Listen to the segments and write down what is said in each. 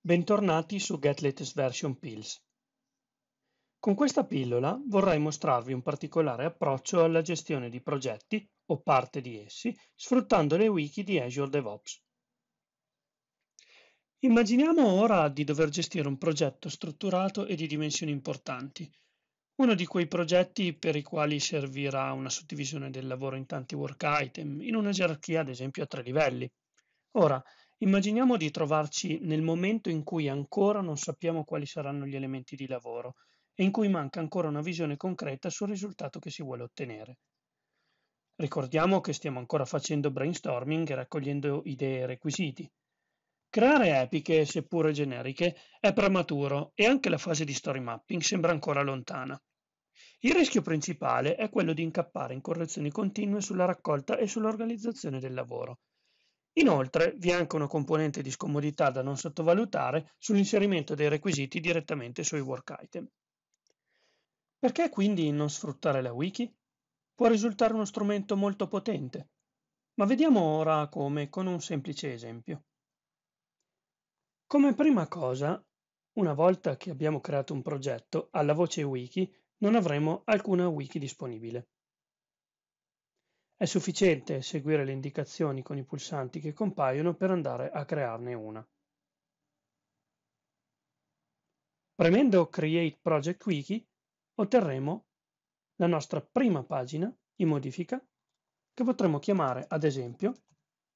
Bentornati su Get Latest Version Pills. Con questa pillola vorrei mostrarvi un particolare approccio alla gestione di progetti o parte di essi sfruttando le wiki di Azure DevOps. Immaginiamo ora di dover gestire un progetto strutturato e di dimensioni importanti, uno di quei progetti per i quali servirà una suddivisione del lavoro in tanti work item, in una gerarchia ad esempio a tre livelli. Ora, immaginiamo di trovarci nel momento in cui ancora non sappiamo quali saranno gli elementi di lavoro e in cui manca ancora una visione concreta sul risultato che si vuole ottenere. Ricordiamo che stiamo ancora facendo brainstorming e raccogliendo idee e requisiti. Creare epiche, seppure generiche, è prematuro e anche la fase di story mapping sembra ancora lontana. Il rischio principale è quello di incappare in correzioni continue sulla raccolta e sull'organizzazione del lavoro. Inoltre vi è anche una componente di scomodità da non sottovalutare sull'inserimento dei requisiti direttamente sui work item. Perché quindi non sfruttare la wiki? Può risultare uno strumento molto potente, ma vediamo ora come con un semplice esempio. Come prima cosa, una volta che abbiamo creato un progetto, alla voce wiki non avremo alcuna wiki disponibile. È sufficiente seguire le indicazioni con i pulsanti che compaiono per andare a crearne una. Premendo Create Project Wiki otterremo la nostra prima pagina in modifica che potremo chiamare ad esempio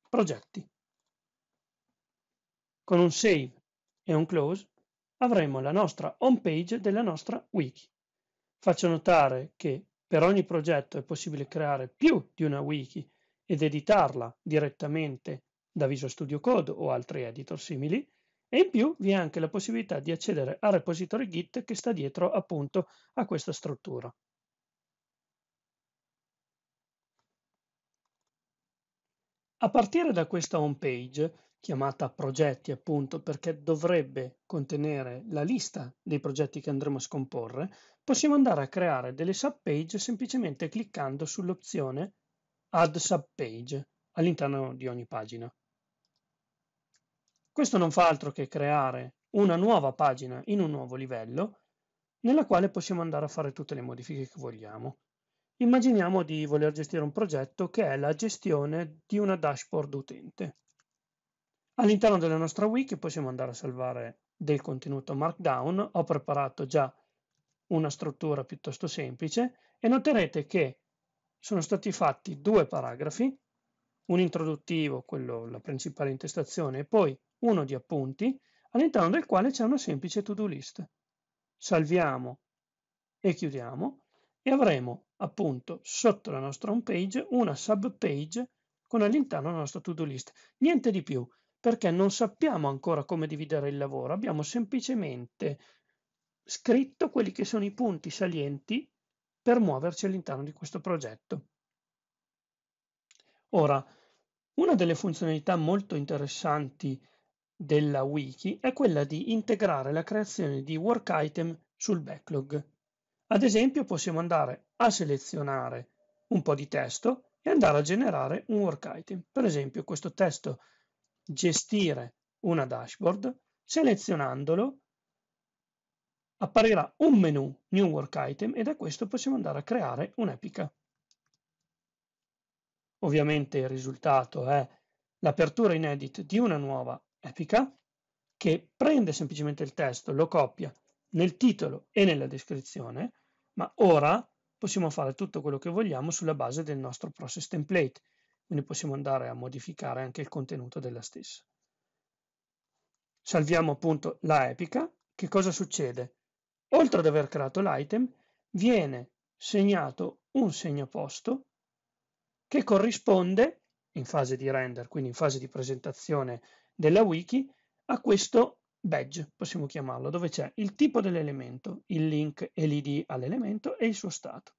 Progetti. Con un Save e un Close avremo la nostra home page della nostra wiki. Faccio notare che per ogni progetto è possibile creare più di una wiki ed editarla direttamente da Visual Studio Code o altri editor simili e in più vi è anche la possibilità di accedere al repository Git che sta dietro appunto a questa struttura. A partire da questa home page chiamata progetti appunto perché dovrebbe contenere la lista dei progetti che andremo a scomporre, possiamo andare a creare delle subpage semplicemente cliccando sull'opzione Add subpage all'interno di ogni pagina. Questo non fa altro che creare una nuova pagina in un nuovo livello nella quale possiamo andare a fare tutte le modifiche che vogliamo. Immaginiamo di voler gestire un progetto che è la gestione di una dashboard utente. All'interno della nostra wiki possiamo andare a salvare del contenuto Markdown. Ho preparato già una struttura piuttosto semplice e noterete che sono stati fatti due paragrafi, un introduttivo, quello la principale intestazione, e poi uno di appunti, all'interno del quale c'è una semplice to-do list. Salviamo e chiudiamo e avremo appunto sotto la nostra home page una sub page con all'interno la nostra to-do list. Niente di più, perché non sappiamo ancora come dividere il lavoro, abbiamo semplicemente scritto quelli che sono i punti salienti per muoverci all'interno di questo progetto. Ora, una delle funzionalità molto interessanti della wiki è quella di integrare la creazione di work item sul backlog. Ad esempio possiamo andare a selezionare un po' di testo e andare a generare un work item. Per esempio questo testo gestire una dashboard, selezionandolo apparirà un menu New Work Item e da questo possiamo andare a creare un'epica. Ovviamente il risultato è l'apertura in edit di una nuova epica che prende semplicemente il testo, lo copia nel titolo e nella descrizione, ma ora possiamo fare tutto quello che vogliamo sulla base del nostro process template quindi possiamo andare a modificare anche il contenuto della stessa. Salviamo appunto la epica, che cosa succede? Oltre ad aver creato l'item, viene segnato un segnaposto che corrisponde, in fase di render, quindi in fase di presentazione della wiki, a questo badge, possiamo chiamarlo, dove c'è il tipo dell'elemento, il link e l'id all'elemento e il suo stato.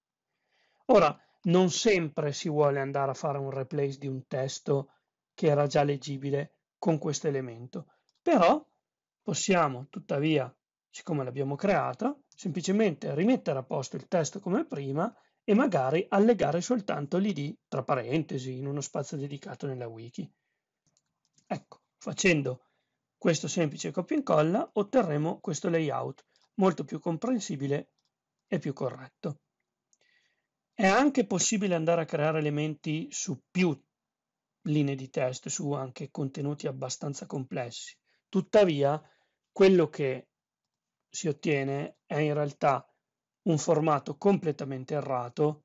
Ora, non sempre si vuole andare a fare un replace di un testo che era già leggibile con questo elemento, però possiamo tuttavia, siccome l'abbiamo creata, semplicemente rimettere a posto il testo come prima e magari allegare soltanto l'id tra parentesi in uno spazio dedicato nella wiki. Ecco, facendo questo semplice copia e incolla otterremo questo layout molto più comprensibile e più corretto. È anche possibile andare a creare elementi su più linee di test, su anche contenuti abbastanza complessi. Tuttavia, quello che si ottiene è in realtà un formato completamente errato,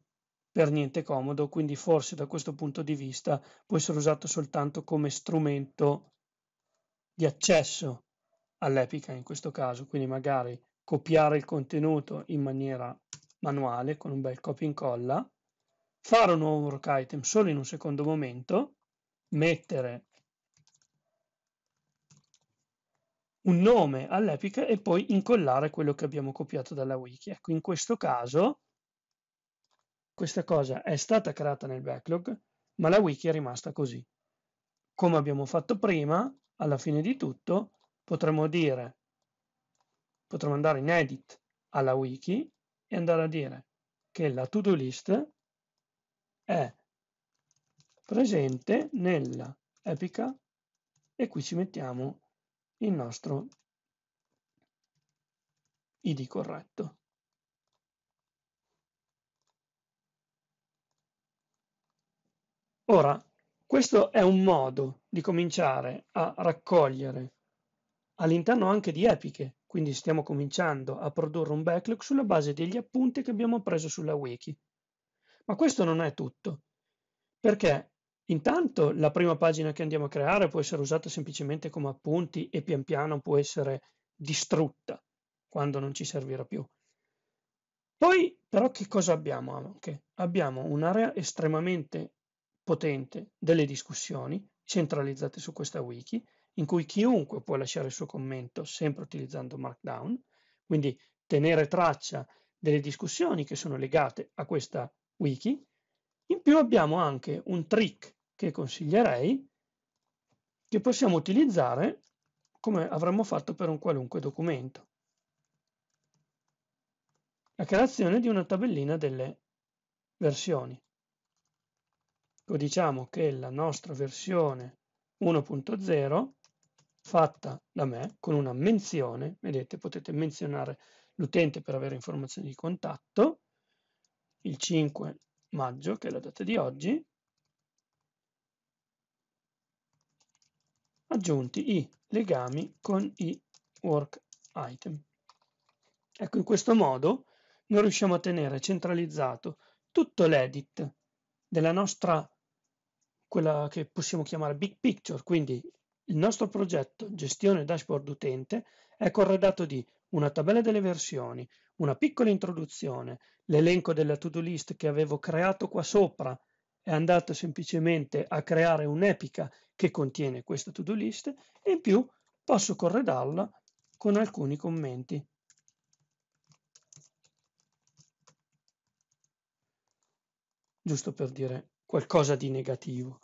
per niente comodo, quindi forse da questo punto di vista può essere usato soltanto come strumento di accesso all'epica in questo caso, quindi magari copiare il contenuto in maniera manuale con un bel copia e incolla, fare un nuovo work item solo in un secondo momento, mettere un nome all'epic e poi incollare quello che abbiamo copiato dalla wiki. Ecco, in questo caso questa cosa è stata creata nel backlog, ma la wiki è rimasta così. Come abbiamo fatto prima, alla fine di tutto potremmo dire, potremmo andare in edit alla wiki e andare a dire che la to-do list è presente nella epica e qui ci mettiamo il nostro id corretto. Ora, questo è un modo di cominciare a raccogliere all'interno anche di epiche quindi stiamo cominciando a produrre un backlog sulla base degli appunti che abbiamo preso sulla wiki. Ma questo non è tutto, perché intanto la prima pagina che andiamo a creare può essere usata semplicemente come appunti e pian piano può essere distrutta quando non ci servirà più. Poi però che cosa abbiamo anche? Abbiamo un'area estremamente potente delle discussioni centralizzate su questa wiki in cui chiunque può lasciare il suo commento sempre utilizzando Markdown, quindi tenere traccia delle discussioni che sono legate a questa wiki. In più abbiamo anche un trick che consiglierei che possiamo utilizzare come avremmo fatto per un qualunque documento. La creazione di una tabellina delle versioni. Codiciamo che la nostra versione 1.0 fatta da me con una menzione, vedete potete menzionare l'utente per avere informazioni di contatto, il 5 maggio che è la data di oggi, aggiunti i legami con i work item. Ecco, in questo modo noi riusciamo a tenere centralizzato tutto l'edit della nostra, quella che possiamo chiamare big picture, quindi il nostro progetto Gestione Dashboard Utente è corredato di una tabella delle versioni, una piccola introduzione, l'elenco della to-do list che avevo creato qua sopra è andato semplicemente a creare un'epica che contiene questa to-do list e in più posso corredarla con alcuni commenti. Giusto per dire qualcosa di negativo.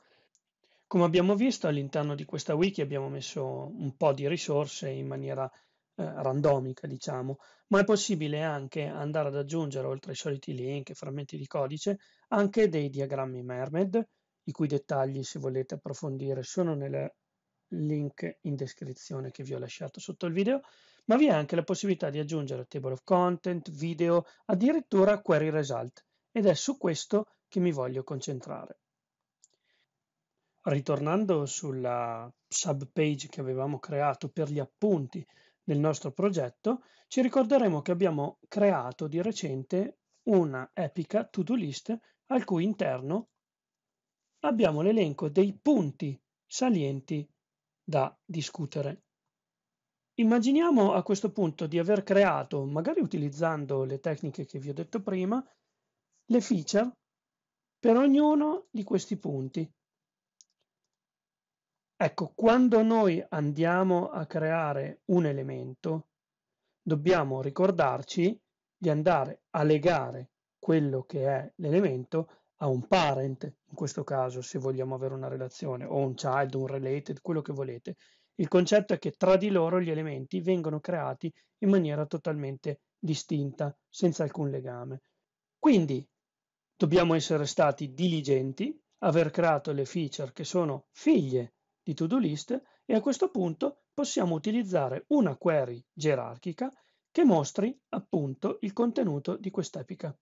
Come abbiamo visto, all'interno di questa wiki abbiamo messo un po' di risorse in maniera eh, randomica, diciamo, ma è possibile anche andare ad aggiungere, oltre ai soliti link e frammenti di codice, anche dei diagrammi Mermed, i cui dettagli, se volete approfondire, sono nel link in descrizione che vi ho lasciato sotto il video, ma vi è anche la possibilità di aggiungere table of content, video, addirittura query result, ed è su questo che mi voglio concentrare ritornando sulla sub page che avevamo creato per gli appunti del nostro progetto, ci ricorderemo che abbiamo creato di recente una epica to-do list al cui interno abbiamo l'elenco dei punti salienti da discutere. Immaginiamo a questo punto di aver creato, magari utilizzando le tecniche che vi ho detto prima, le feature per ognuno di questi punti Ecco, quando noi andiamo a creare un elemento, dobbiamo ricordarci di andare a legare quello che è l'elemento a un parent, in questo caso se vogliamo avere una relazione, o un child, un related, quello che volete. Il concetto è che tra di loro gli elementi vengono creati in maniera totalmente distinta, senza alcun legame. Quindi dobbiamo essere stati diligenti, aver creato le feature che sono figlie di to-do list e a questo punto possiamo utilizzare una query gerarchica che mostri appunto il contenuto di quest'epica.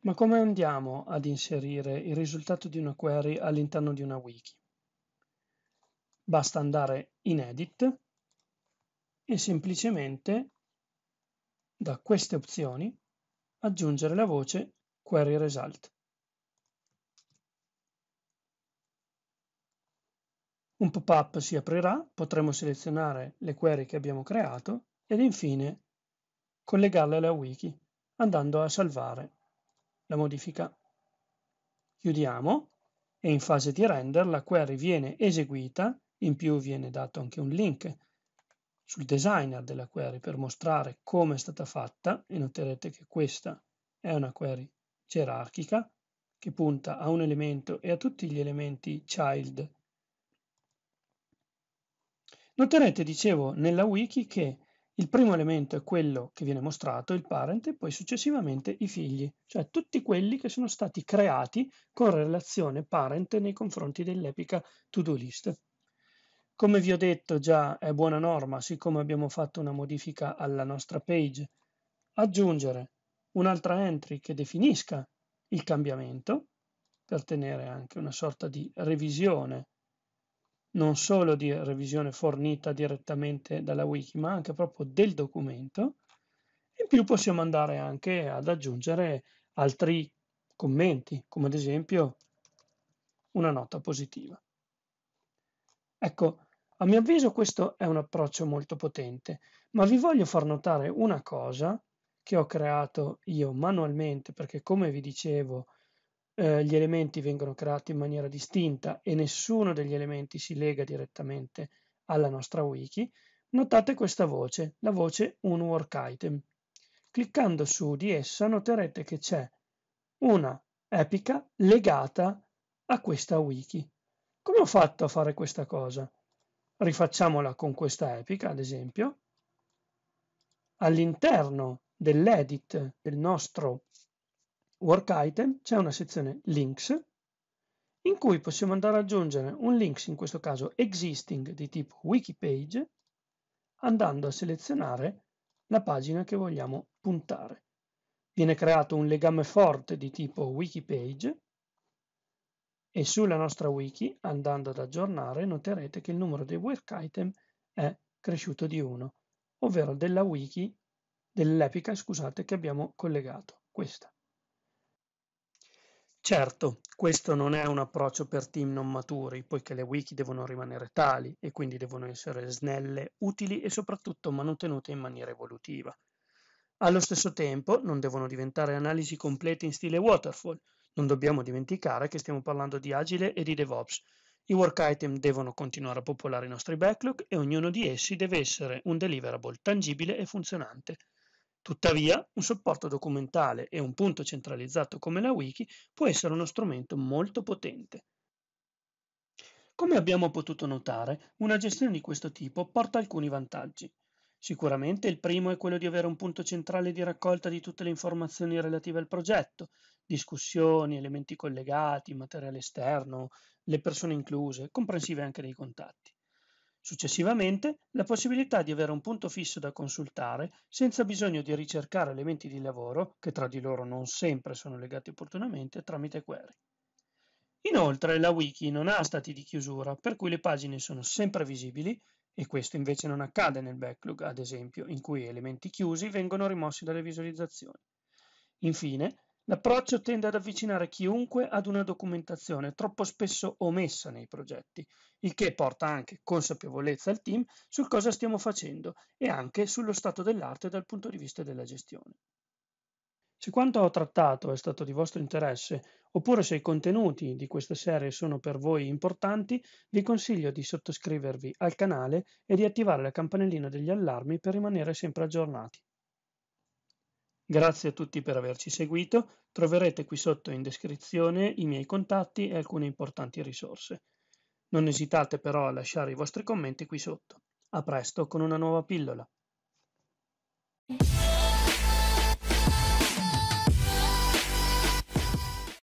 Ma come andiamo ad inserire il risultato di una query all'interno di una wiki? Basta andare in Edit e semplicemente da queste opzioni aggiungere la voce Query Result. Un pop-up si aprirà, potremo selezionare le query che abbiamo creato ed infine collegarle alla wiki andando a salvare la modifica. Chiudiamo e in fase di render la query viene eseguita, in più viene dato anche un link sul designer della query per mostrare come è stata fatta e noterete che questa è una query gerarchica che punta a un elemento e a tutti gli elementi child Noterete, dicevo, nella wiki che il primo elemento è quello che viene mostrato, il parent, e poi successivamente i figli, cioè tutti quelli che sono stati creati con relazione parent nei confronti dell'epica to-do list. Come vi ho detto già è buona norma, siccome abbiamo fatto una modifica alla nostra page, aggiungere un'altra entry che definisca il cambiamento, per tenere anche una sorta di revisione non solo di revisione fornita direttamente dalla wiki, ma anche proprio del documento. In più possiamo andare anche ad aggiungere altri commenti, come ad esempio una nota positiva. Ecco, a mio avviso questo è un approccio molto potente, ma vi voglio far notare una cosa che ho creato io manualmente, perché come vi dicevo eh, gli elementi vengono creati in maniera distinta e nessuno degli elementi si lega direttamente alla nostra wiki, notate questa voce, la voce un work item. Cliccando su di essa noterete che c'è una epica legata a questa wiki. Come ho fatto a fare questa cosa? Rifacciamola con questa epica, ad esempio. All'interno dell'edit del nostro work item c'è una sezione links in cui possiamo andare ad aggiungere un links, in questo caso existing di tipo wiki andando a selezionare la pagina che vogliamo puntare. Viene creato un legame forte di tipo wiki e sulla nostra wiki, andando ad aggiornare, noterete che il numero dei work item è cresciuto di 1, ovvero della wiki, dell'epica, scusate, che abbiamo collegato, questa. Certo, questo non è un approccio per team non maturi, poiché le wiki devono rimanere tali e quindi devono essere snelle, utili e soprattutto mantenute in maniera evolutiva. Allo stesso tempo non devono diventare analisi complete in stile waterfall. Non dobbiamo dimenticare che stiamo parlando di Agile e di DevOps. I work item devono continuare a popolare i nostri backlog e ognuno di essi deve essere un deliverable tangibile e funzionante. Tuttavia, un supporto documentale e un punto centralizzato come la wiki può essere uno strumento molto potente. Come abbiamo potuto notare, una gestione di questo tipo porta alcuni vantaggi. Sicuramente il primo è quello di avere un punto centrale di raccolta di tutte le informazioni relative al progetto, discussioni, elementi collegati, materiale esterno, le persone incluse, comprensive anche dei contatti. Successivamente, la possibilità di avere un punto fisso da consultare senza bisogno di ricercare elementi di lavoro, che tra di loro non sempre sono legati opportunamente, tramite query. Inoltre la wiki non ha stati di chiusura, per cui le pagine sono sempre visibili e questo invece non accade nel backlog, ad esempio, in cui elementi chiusi vengono rimossi dalle visualizzazioni. Infine, L'approccio tende ad avvicinare chiunque ad una documentazione troppo spesso omessa nei progetti, il che porta anche consapevolezza al team sul cosa stiamo facendo e anche sullo stato dell'arte dal punto di vista della gestione. Se quanto ho trattato è stato di vostro interesse, oppure se i contenuti di questa serie sono per voi importanti, vi consiglio di sottoscrivervi al canale e di attivare la campanellina degli allarmi per rimanere sempre aggiornati. Grazie a tutti per averci seguito, troverete qui sotto in descrizione i miei contatti e alcune importanti risorse. Non esitate però a lasciare i vostri commenti qui sotto. A presto con una nuova pillola.